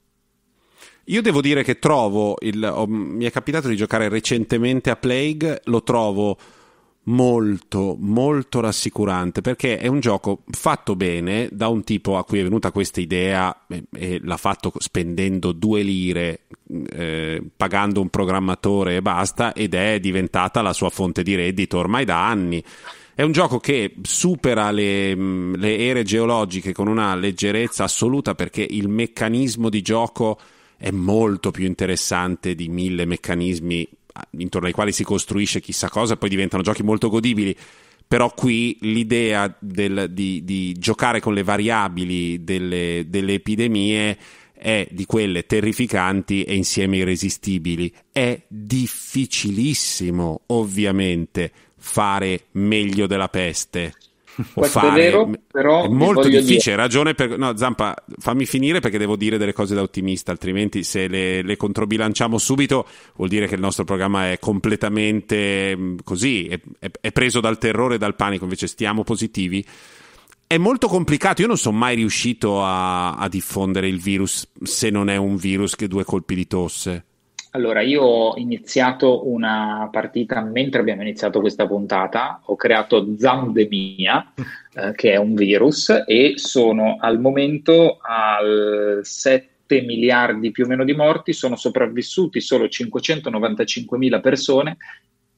Io devo dire che trovo, il, oh, mi è capitato di giocare recentemente a Plague, lo trovo molto molto rassicurante perché è un gioco fatto bene da un tipo a cui è venuta questa idea e, e l'ha fatto spendendo due lire eh, pagando un programmatore e basta ed è diventata la sua fonte di reddito ormai da anni è un gioco che supera le, mm, le ere geologiche con una leggerezza assoluta perché il meccanismo di gioco è molto più interessante di mille meccanismi intorno ai quali si costruisce chissà cosa, poi diventano giochi molto godibili. Però qui l'idea del, di, di, giocare con le variabili delle, delle epidemie è di quelle terrificanti e insieme irresistibili. È difficilissimo, ovviamente, fare meglio della peste questo fare. è vero, però è molto difficile. Dire. Ragione per no, Zampa, fammi finire perché devo dire delle cose da ottimista, altrimenti se le, le controbilanciamo subito vuol dire che il nostro programma è completamente mm, così, è, è, è preso dal terrore e dal panico, invece stiamo positivi. È molto complicato, io non sono mai riuscito a, a diffondere il virus se non è un virus che due colpi di tosse. Allora, io ho iniziato una partita mentre abbiamo iniziato questa puntata, ho creato Zandemia, eh, che è un virus, e sono al momento al 7 miliardi più o meno di morti, sono sopravvissuti solo 595 mila persone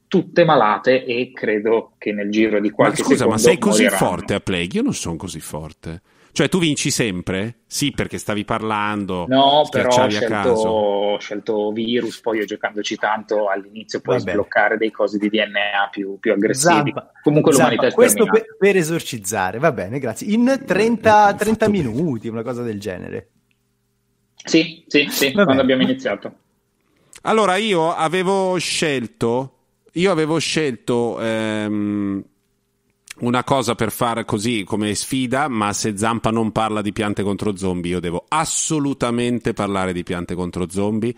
tutte malate e credo che nel giro di qualche ma scusa, ma sei così moriranno. forte a Plague? Io non sono così forte. Cioè, tu vinci sempre? Sì, perché stavi parlando. No, però ho scelto, ho scelto, virus, poi giocandoci tanto all'inizio puoi Vabbè. sbloccare dei cosi di DNA più, più aggressivi. Zampa. Comunque Zampa. l'umanità è Questo per, per, esorcizzare, va bene, grazie. In 30, mm, 30 mm, mm, minuti, bene. una cosa del genere. Sì, sì, sì, Vabbè. quando abbiamo iniziato. Allora, io avevo scelto io avevo scelto ehm, una cosa per fare così come sfida, ma se Zampa non parla di piante contro zombie, io devo assolutamente parlare di piante contro zombie.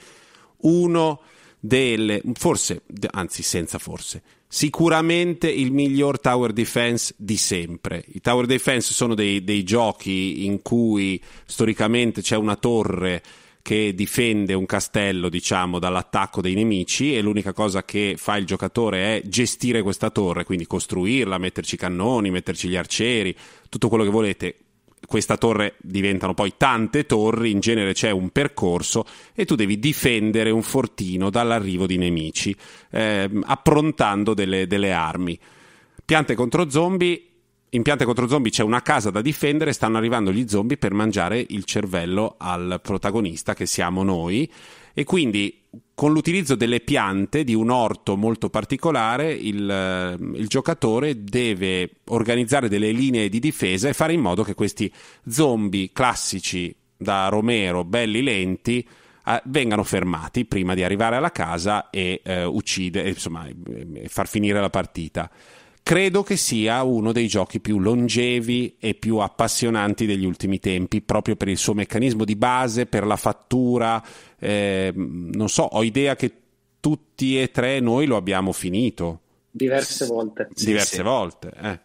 Uno delle, forse, anzi senza forse, sicuramente il miglior tower defense di sempre. I tower defense sono dei, dei giochi in cui storicamente c'è una torre che difende un castello, diciamo, dall'attacco dei nemici e l'unica cosa che fa il giocatore è gestire questa torre, quindi costruirla, metterci cannoni, metterci gli arcieri, tutto quello che volete. Questa torre diventano poi tante torri, in genere c'è un percorso e tu devi difendere un fortino dall'arrivo di nemici, eh, approntando delle, delle armi. Piante contro zombie in Piante contro zombie c'è una casa da difendere, stanno arrivando gli zombie per mangiare il cervello al protagonista che siamo noi e quindi con l'utilizzo delle piante di un orto molto particolare il, eh, il giocatore deve organizzare delle linee di difesa e fare in modo che questi zombie classici da Romero, belli lenti, eh, vengano fermati prima di arrivare alla casa e eh, uccidere, insomma, far finire la partita. Credo che sia uno dei giochi più longevi e più appassionanti degli ultimi tempi, proprio per il suo meccanismo di base, per la fattura. Eh, non so, ho idea che tutti e tre noi lo abbiamo finito. Diverse volte. Sì, Diverse sì. volte, eh.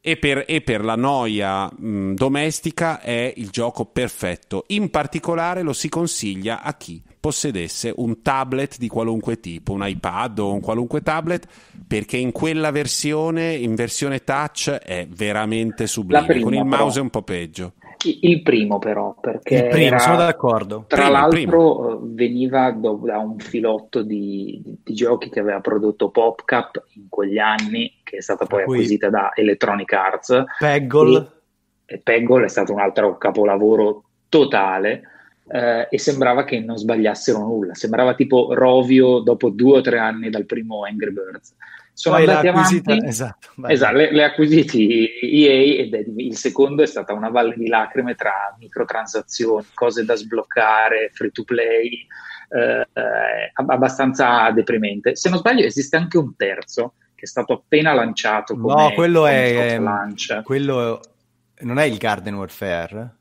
E per, e per, la noia mh, mm, domestica è il gioco perfetto. In particolare lo si consiglia a chi possedesse un tablet di qualunque tipo, un iPad o un qualunque tablet, perché in quella versione, in versione touch, è veramente sublime. Prima, Con il mouse però. è un po' peggio. Il primo però, perché il primo, era, sono d'accordo. tra primo, l'altro primo. Eh, veniva do, da un filotto di, di, giochi che aveva prodotto PopCap in quegli anni, che è stata poi Qui. acquisita da Electronic Arts. Peggle. E, e Peggle è stato un altro capolavoro totale eh, e sembrava che non sbagliassero nulla, sembrava tipo Rovio dopo due o tre anni dal primo Angry Birds. Sono Poi andati avanti, esatto, esatto le, le, acquisiti EA ed è, il secondo è stata una valle di lacrime tra microtransazioni, cose da sbloccare, free to play, eh, abbastanza deprimente. Se non sbaglio esiste anche un terzo che è stato appena lanciato come, no, quello come è, ehm, Quello non è il Garden Warfare?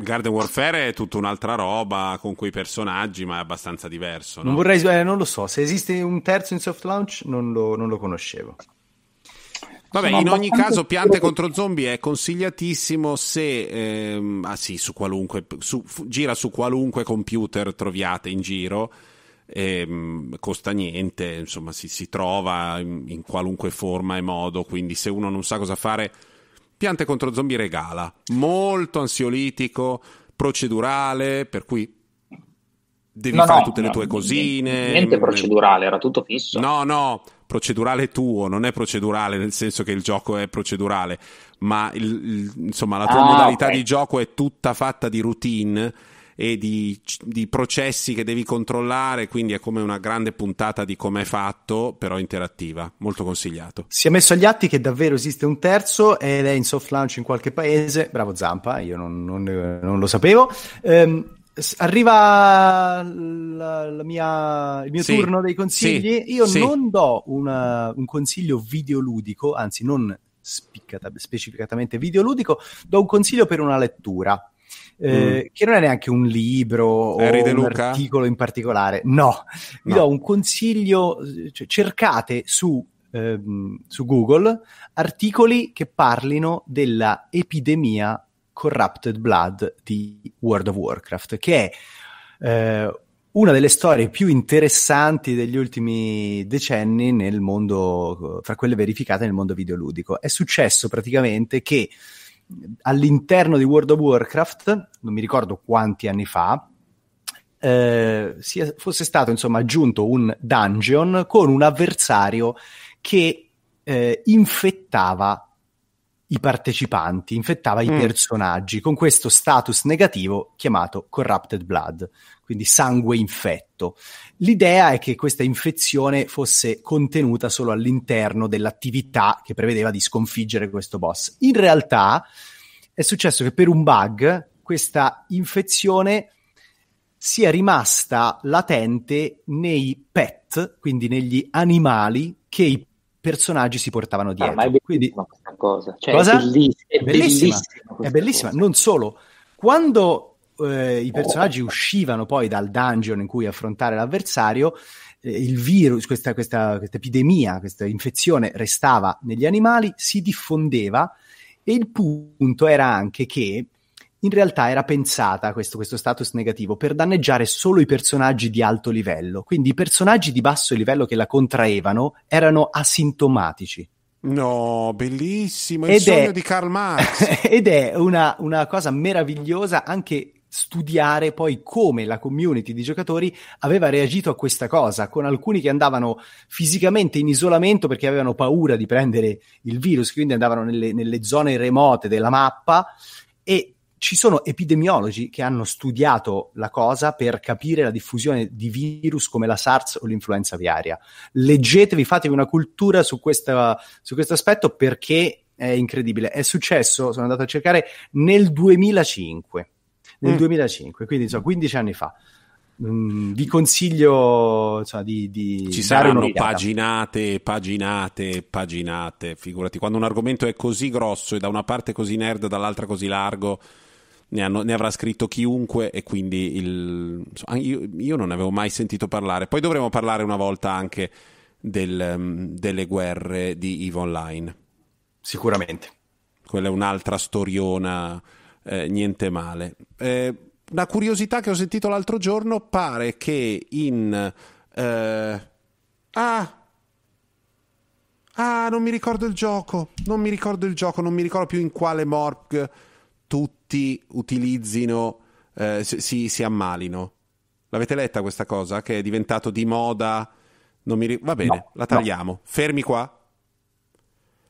Garden Warfare è tutta un'altra roba con quei personaggi, ma è abbastanza diverso. No? Non vorrei, eh, non lo so. Se esiste un terzo in soft launch, non lo, non lo conoscevo. Vabbè, in ogni caso, piante contro zombie è consigliatissimo se ehm, ah sì, su qualunque su, gira su qualunque computer troviate in giro. Ehm, costa niente, insomma, si, si trova in, in qualunque forma e modo. Quindi, se uno non sa cosa fare Piante contro zombie regala, molto ansiolitico, procedurale, per cui devi no, fare no, tutte no, le tue cosine. Niente mm, eh. procedurale, era tutto fisso. No, no, procedurale tuo, non è procedurale nel senso che il gioco è procedurale, ma il, il, insomma la tua ah, modalità okay. di gioco è tutta fatta di routine e di, di, processi che devi controllare, quindi è come una grande puntata di come è fatto, però interattiva, molto consigliato. Si è messo agli atti che davvero esiste un terzo ed è in soft launch in qualche paese, bravo Zampa, io non, non, non lo sapevo. Um, arriva la, la mia, il mio sì, turno dei consigli. Sì, Io sì. non do una, un consiglio videoludico, anzi non specificatamente videoludico, do un consiglio per una lettura. Mm. Eh, che non è neanche un libro Harry o un Luca. articolo in particolare. No, vi no. do un consiglio, cioè, cercate su, ehm, su Google articoli che parlino della epidemia Corrupted Blood di World of Warcraft, che è eh, una delle storie più interessanti degli ultimi decenni nel mondo, fra quelle verificate nel mondo videoludico. È successo praticamente che all'interno di World of Warcraft, non mi ricordo quanti anni fa, eh, fosse stato insomma aggiunto un dungeon con un avversario che eh, infettava i partecipanti, infettava mm. i personaggi con questo status negativo chiamato Corrupted Blood quindi sangue infetto. L'idea è che questa infezione fosse contenuta solo all'interno dell'attività che prevedeva di sconfiggere questo boss. In realtà è successo che per un bug questa infezione sia rimasta latente nei pet, quindi negli animali che i personaggi si portavano dietro. Ah, ma è Quindi, questa cosa. Cioè, cosa? È, belliss- è bellissima. È bellissima. È bellissima. Non solo, quando eh, i personaggi uscivano poi dal dungeon in cui affrontare l'avversario, eh, il virus, questa, questa, questa epidemia, questa infezione restava negli animali, si diffondeva e il punto era anche che in realtà era pensata questo, questo, status negativo per danneggiare solo i personaggi di alto livello. Quindi i personaggi di basso livello che la contraevano erano asintomatici. No, bellissimo, il ed sogno è, di Karl Marx. ed è una, una cosa meravigliosa anche studiare poi come la community di giocatori aveva reagito a questa cosa, con alcuni che andavano fisicamente in isolamento perché avevano paura di prendere il virus, quindi andavano nelle, nelle zone remote della mappa e ci sono epidemiologi che hanno studiato la cosa per capire la diffusione di virus come la SARS o l'influenza aviaria. Leggetevi, fatevi una cultura su, questa, su questo aspetto perché è incredibile. È successo, sono andato a cercare, nel 2005 nel mm. 2005, quindi insomma 15 anni fa. Mm, vi consiglio insomma, di, di ci saranno paginate paginate paginate figurati quando un argomento è così grosso e da una parte così nerd dall'altra così largo ne, hanno, ne avrà scritto chiunque e quindi il, insomma, io, io, non ne avevo mai sentito parlare poi dovremo parlare una volta anche del, um, delle guerre di EVE Online sicuramente quella è un'altra storiona eh, niente male. Eh, una curiosità che ho sentito l'altro giorno pare che in... Eh, ah! Ah, non mi ricordo il gioco, non mi ricordo il gioco, non mi ricordo più in quale morg tutti utilizzino, eh, si, si, ammalino. L'avete letta questa cosa? Che è diventato di moda? Ri- Va bene, no, la tagliamo. No. Fermi qua.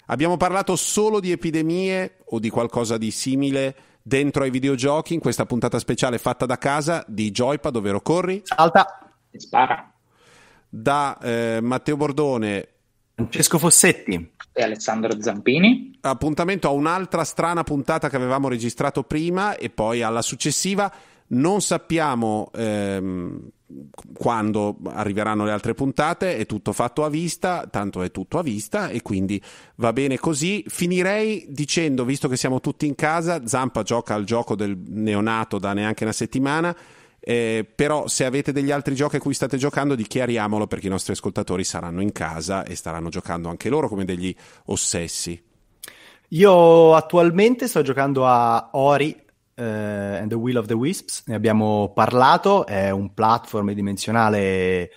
Abbiamo parlato solo di epidemie o di qualcosa di simile dentro ai videogiochi in questa puntata speciale fatta da casa di Joypad, ovvero corri. Salta e spara. Da eh, Matteo Bordone. Francesco Fossetti. E Alessandro Zampini. Appuntamento a un'altra strana puntata che avevamo registrato prima e poi alla successiva. Non sappiamo ehm, quando arriveranno le altre puntate, è tutto fatto a vista, tanto è tutto a vista e quindi va bene così. Finirei dicendo, visto che siamo tutti in casa, Zampa gioca al gioco del neonato da neanche una settimana, eh, però se avete degli altri giochi a cui state giocando, dichiariamolo perché i nostri ascoltatori saranno in casa e staranno giocando anche loro come degli ossessi. Io attualmente sto giocando a Ori uh, and the Will of the Wisps, ne abbiamo parlato, è un platform dimensionale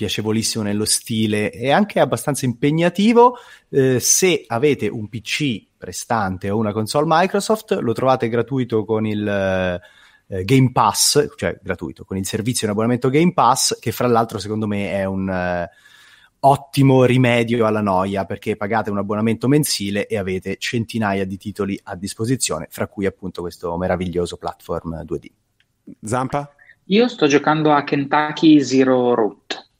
piacevolissimo nello stile e anche abbastanza impegnativo. Eh, se avete un PC prestante o una console Microsoft, lo trovate gratuito con il eh, Game Pass, cioè gratuito, con il servizio in abbonamento Game Pass, che fra l'altro secondo me è un... Eh, ottimo rimedio alla noia perché pagate un abbonamento mensile e avete centinaia di titoli a disposizione, fra cui appunto questo meraviglioso platform 2D. Zampa? Io sto giocando a Kentucky Zero Root,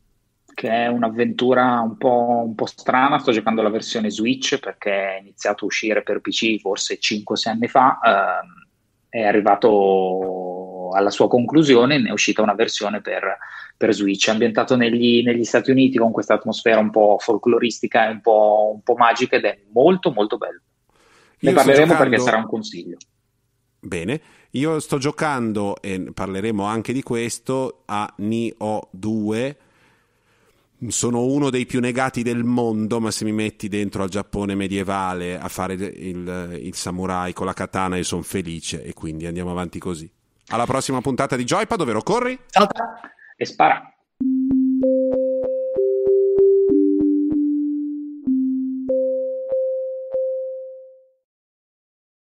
che è un'avventura un po', un po strana. Sto giocando la versione Switch perché è iniziato a uscire per PC forse 5-6 anni fa. Ehm, è arrivato alla sua conclusione ne è uscita una versione per, per Switch, ambientato negli, negli, Stati Uniti con questa atmosfera un po' folcloristica e un po', un po magica ed è molto molto bello. Ne Io parleremo giocando... perché sarà un consiglio. Bene, io sto giocando, e parleremo anche di questo, a Nioh 2. Sono uno dei più negati del mondo, ma se mi metti dentro al Giappone medievale a fare il, il samurai con la katana, io sono felice e quindi andiamo avanti così alla prossima puntata di Joypad, ovvero corri, salta e spara.